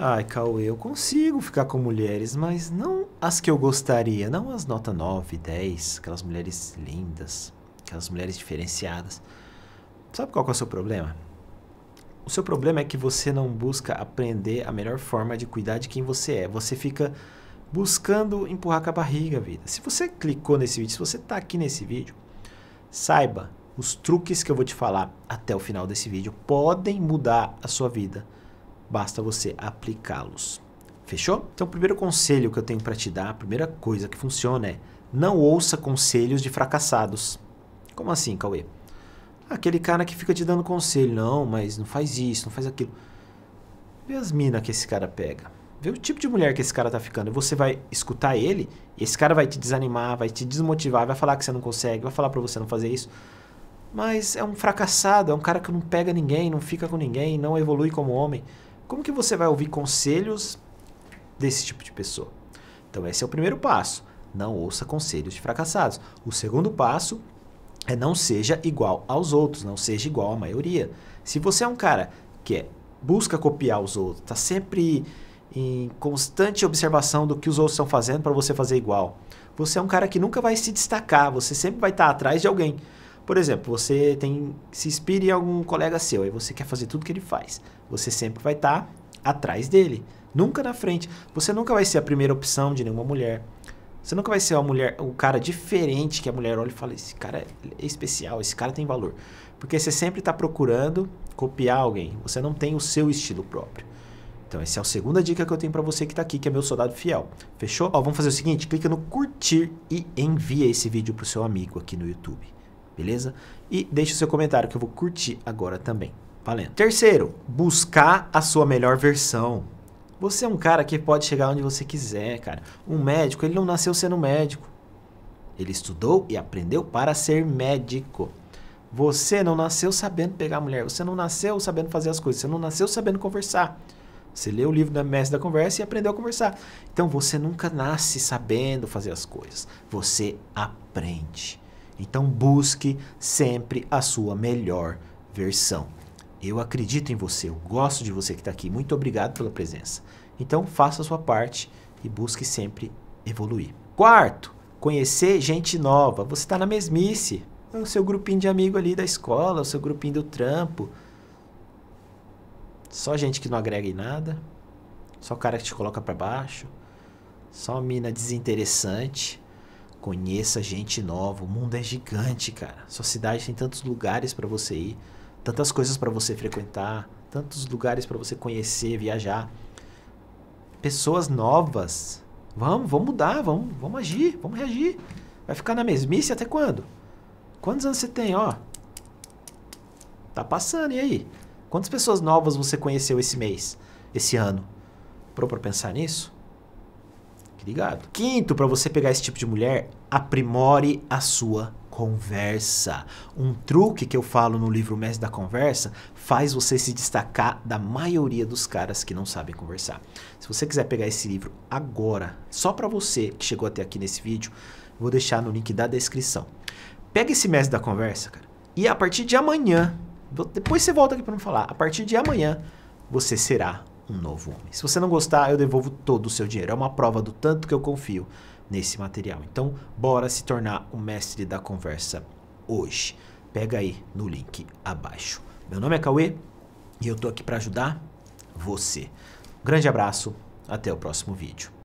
Ai, Cauê, eu consigo ficar com mulheres, mas não as que eu gostaria, não as nota 9, 10, aquelas mulheres lindas, aquelas mulheres diferenciadas. Sabe qual é o seu problema? O seu problema é que você não busca aprender a melhor forma de cuidar de quem você é. Você fica buscando empurrar com a barriga, vida. Se você clicou nesse vídeo, se você está aqui nesse vídeo, saiba, os truques que eu vou te falar até o final desse vídeo podem mudar a sua vida basta você aplicá-los. Fechou? Então, o primeiro conselho que eu tenho para te dar, a primeira coisa que funciona é não ouça conselhos de fracassados. Como assim, Cauê? Aquele cara que fica te dando conselho, não, mas não faz isso, não faz aquilo. Vê as minas que esse cara pega. Vê o tipo de mulher que esse cara tá ficando. Você vai escutar ele, e esse cara vai te desanimar, vai te desmotivar, vai falar que você não consegue, vai falar para você não fazer isso. Mas é um fracassado, é um cara que não pega ninguém, não fica com ninguém, não evolui como homem. Como que você vai ouvir conselhos desse tipo de pessoa? Então esse é o primeiro passo. Não ouça conselhos de fracassados. O segundo passo é não seja igual aos outros, não seja igual à maioria. Se você é um cara que é, busca copiar os outros, está sempre em constante observação do que os outros estão fazendo para você fazer igual, você é um cara que nunca vai se destacar, você sempre vai estar tá atrás de alguém. Por exemplo, você tem se inspira em algum colega seu, aí você quer fazer tudo que ele faz. Você sempre vai estar tá atrás dele, nunca na frente. Você nunca vai ser a primeira opção de nenhuma mulher. Você nunca vai ser uma mulher, um cara diferente que a mulher olha e fala: esse cara é especial, esse cara tem valor. Porque você sempre está procurando copiar alguém. Você não tem o seu estilo próprio. Então, essa é a segunda dica que eu tenho para você que está aqui, que é meu soldado fiel. Fechou? Ó, vamos fazer o seguinte: clica no curtir e envia esse vídeo para o seu amigo aqui no YouTube beleza? E deixe o seu comentário que eu vou curtir agora também. Valendo. Terceiro, buscar a sua melhor versão. Você é um cara que pode chegar onde você quiser, cara. Um médico, ele não nasceu sendo médico. Ele estudou e aprendeu para ser médico. Você não nasceu sabendo pegar mulher, você não nasceu sabendo fazer as coisas, você não nasceu sabendo conversar. Você leu o livro da Mestre da Conversa e aprendeu a conversar. Então você nunca nasce sabendo fazer as coisas, você aprende. Então busque sempre a sua melhor versão. Eu acredito em você, eu gosto de você que está aqui. Muito obrigado pela presença. Então faça a sua parte e busque sempre evoluir. Quarto, conhecer gente nova. Você está na mesmice. É o seu grupinho de amigo ali da escola, o seu grupinho do trampo. Só gente que não agrega em nada. Só cara que te coloca para baixo. Só mina desinteressante. Conheça gente nova. O mundo é gigante, cara. Sua cidade tem tantos lugares para você ir, tantas coisas para você frequentar, tantos lugares para você conhecer, viajar. Pessoas novas. Vamos, vamos mudar, vamos, vamos agir, vamos reagir. Vai ficar na mesmice até quando? Quantos anos você tem, ó? Tá passando, e aí? Quantas pessoas novas você conheceu esse mês, esse ano? Pro pra pensar nisso? ligado? Quinto, para você pegar esse tipo de mulher, aprimore a sua conversa. Um truque que eu falo no livro Mestre da Conversa faz você se destacar da maioria dos caras que não sabem conversar. Se você quiser pegar esse livro agora, só para você que chegou até aqui nesse vídeo, vou deixar no link da descrição. Pega esse Mestre da Conversa, cara, e a partir de amanhã, depois você volta aqui para me falar, a partir de amanhã você será um novo homem. Se você não gostar, eu devolvo todo o seu dinheiro. É uma prova do tanto que eu confio nesse material. Então, bora se tornar o mestre da conversa hoje. Pega aí no link abaixo. Meu nome é Cauê e eu tô aqui para ajudar você. grande abraço, até o próximo vídeo.